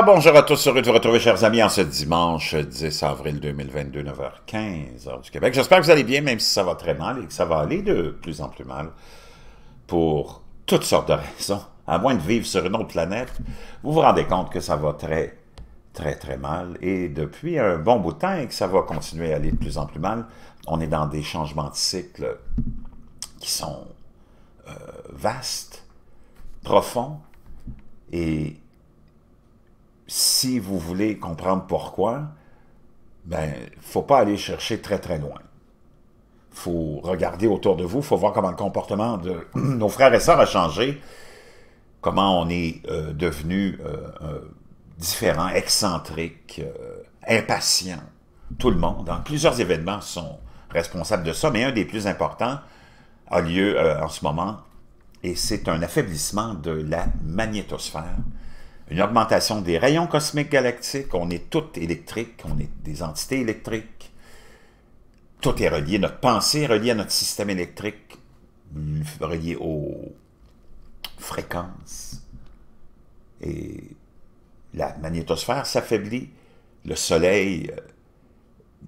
bonjour à tous, heureux de vous retrouver chers amis en ce dimanche 10 avril 2022, 9h15 heure du Québec. J'espère que vous allez bien, même si ça va très mal et que ça va aller de plus en plus mal pour toutes sortes de raisons, à moins de vivre sur une autre planète. Vous vous rendez compte que ça va très, très, très mal et depuis un bon bout de temps et que ça va continuer à aller de plus en plus mal, on est dans des changements de cycle qui sont euh, vastes, profonds et si vous voulez comprendre pourquoi, ben, faut pas aller chercher très très loin. faut regarder autour de vous, faut voir comment le comportement de nos frères et sœurs a changé, comment on est euh, devenu euh, différent, excentrique, euh, impatient. Tout le monde, plusieurs événements sont responsables de ça, mais un des plus importants a lieu euh, en ce moment, et c'est un affaiblissement de la magnétosphère, une augmentation des rayons cosmiques galactiques, on est tout électrique, on est des entités électriques, tout est relié, notre pensée est reliée à notre système électrique, relié aux fréquences. Et la magnétosphère s'affaiblit, le Soleil euh,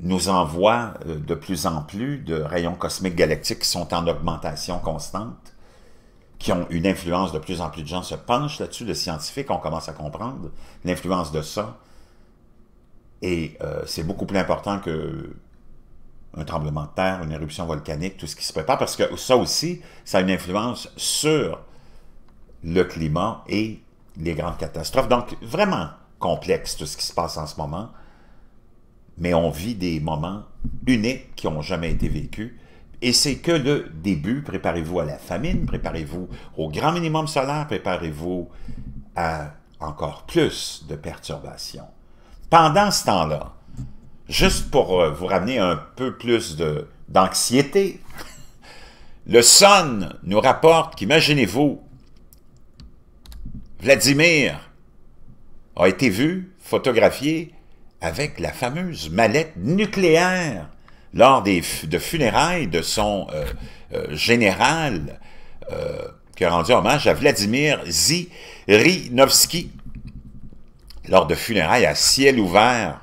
nous envoie euh, de plus en plus de rayons cosmiques galactiques qui sont en augmentation constante qui ont une influence, de plus en plus de gens se penchent là-dessus, les scientifiques, on commence à comprendre l'influence de ça. Et euh, c'est beaucoup plus important que un tremblement de terre, une éruption volcanique, tout ce qui se prépare, parce que ça aussi, ça a une influence sur le climat et les grandes catastrophes. Donc, vraiment complexe tout ce qui se passe en ce moment, mais on vit des moments uniques qui n'ont jamais été vécus et c'est que le début. Préparez-vous à la famine, préparez-vous au grand minimum solaire, préparez-vous à encore plus de perturbations. Pendant ce temps-là, juste pour euh, vous ramener un peu plus d'anxiété, le Sun nous rapporte qu'imaginez-vous, Vladimir a été vu, photographié avec la fameuse mallette nucléaire lors des de funérailles de son euh, euh, général euh, qui a rendu hommage à Vladimir Zirinovski lors de funérailles à ciel ouvert.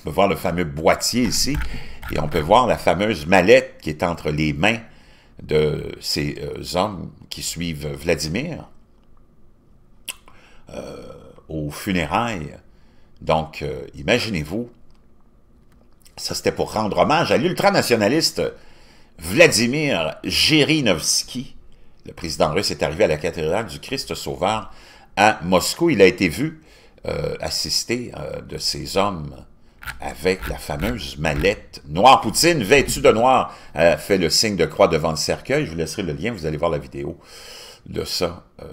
On peut voir le fameux boîtier ici et on peut voir la fameuse mallette qui est entre les mains de ces hommes qui suivent Vladimir aux funérailles. Donc, imaginez-vous ça c'était pour rendre hommage à l'ultranationaliste Vladimir Jirinovski. Le président russe est arrivé à la cathédrale du Christ Sauveur à Moscou. Il a été vu euh, assister euh, de ses hommes avec la fameuse mallette noire. Poutine, vêtu de noir, a fait le signe de croix devant le cercueil. Je vous laisserai le lien, vous allez voir la vidéo de ça. Euh,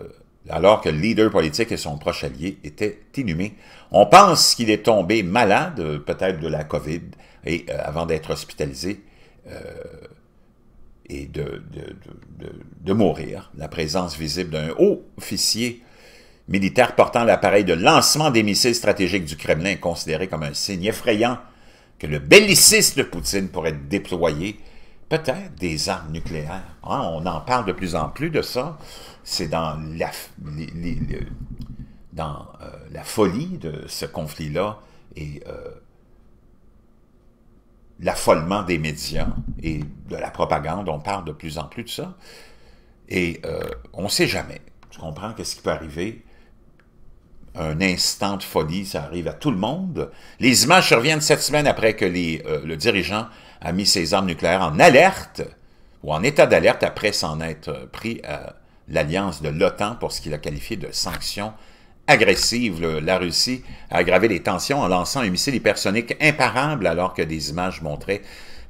alors que le leader politique et son proche allié étaient inhumés. On pense qu'il est tombé malade, peut-être de la COVID, euh, avant d'être hospitalisé euh, et de, de, mourir. La présence visible d'un haut officier militaire portant l'appareil de lancement des missiles stratégiques du Kremlin est considéré comme un signe effrayant que le belliciste de Poutine pourrait déployer peut-être des armes nucléaires. Ah, on en parle de plus en plus de ça. C'est dans la, dans, euh, la folie de ce conflit-là et l'affolement des médias et de la propagande, on parle de plus en plus de ça, et euh, on ne sait jamais. Tu comprends qu'est-ce qui peut arriver? Un instant de folie, ça arrive à tout le monde. Les images reviennent cette semaine après que les, euh, le dirigeant a mis ses armes nucléaires en alerte ou en état d'alerte après s'en être pris à l'alliance de l'OTAN pour ce qu'il a qualifié de sanctions agressive, la Russie a aggravé les tensions en lançant un missile hypersonique imparable alors que des images montraient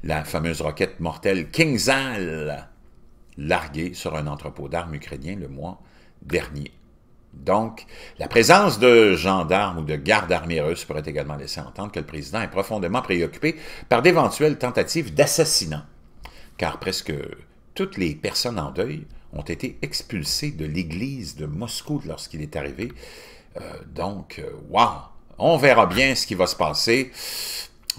la fameuse roquette mortelle Kingzal larguée sur un entrepôt d'armes ukrainien le mois dernier. Donc, la présence de gendarmes ou de gardes armés russes pourrait également laisser entendre que le président est profondément préoccupé par d'éventuelles tentatives d'assassinat, car presque toutes les personnes en deuil ont été expulsés de l'église de Moscou lorsqu'il est arrivé. Euh, donc, euh, waouh! On verra bien ce qui va se passer.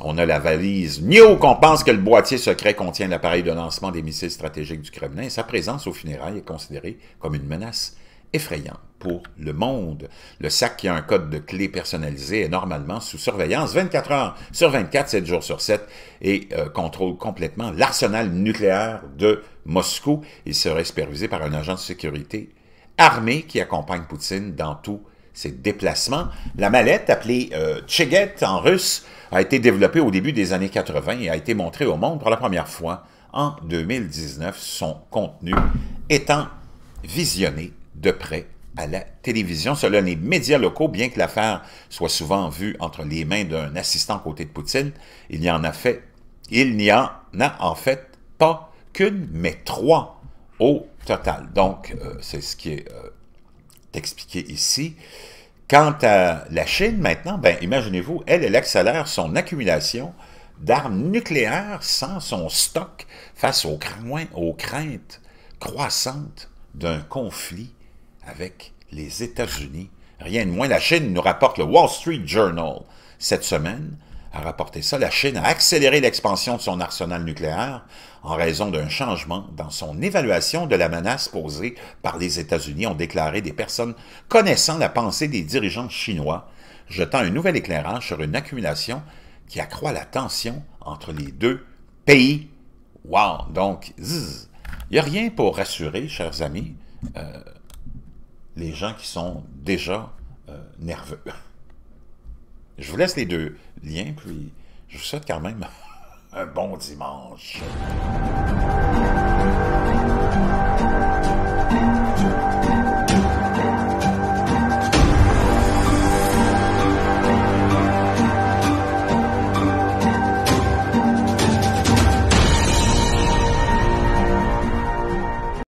On a la valise New qu'on pense que le boîtier secret contient l'appareil de lancement des missiles stratégiques du Kremlin. Sa présence au funérailles est considérée comme une menace effrayante pour le monde. Le sac qui a un code de clé personnalisé est normalement sous surveillance 24 heures sur 24, 7 jours sur 7, et euh, contrôle complètement l'arsenal nucléaire de Moscou. Il serait supervisé par un agent de sécurité armé qui accompagne Poutine dans tous ses déplacements. La mallette, appelée euh, Cheget en russe, a été développée au début des années 80 et a été montrée au monde pour la première fois en 2019, son contenu étant visionné de près à la télévision, selon les médias locaux, bien que l'affaire soit souvent vue entre les mains d'un assistant côté de Poutine, il n'y en a fait, il n'y en a en fait pas qu'une, mais trois au total. Donc, euh, c'est ce qui est euh, expliqué ici. Quant à la Chine, maintenant, ben, imaginez-vous, elle, elle accélère son accumulation d'armes nucléaires sans son stock face aux, craintes croissantes d'un conflit avec les États-Unis. Rien de moins, la Chine nous rapporte le Wall Street Journal cette semaine a rapporté ça. La Chine a accéléré l'expansion de son arsenal nucléaire en raison d'un changement dans son évaluation de la menace posée par les États-Unis, ont déclaré des personnes connaissant la pensée des dirigeants chinois, jetant un nouvel éclairage sur une accumulation qui accroît la tension entre les deux pays. Wow! Donc, il n'y a rien pour rassurer, chers amis. Euh, les gens qui sont déjà euh, nerveux. Je vous laisse les deux liens, puis je vous souhaite quand même un bon dimanche.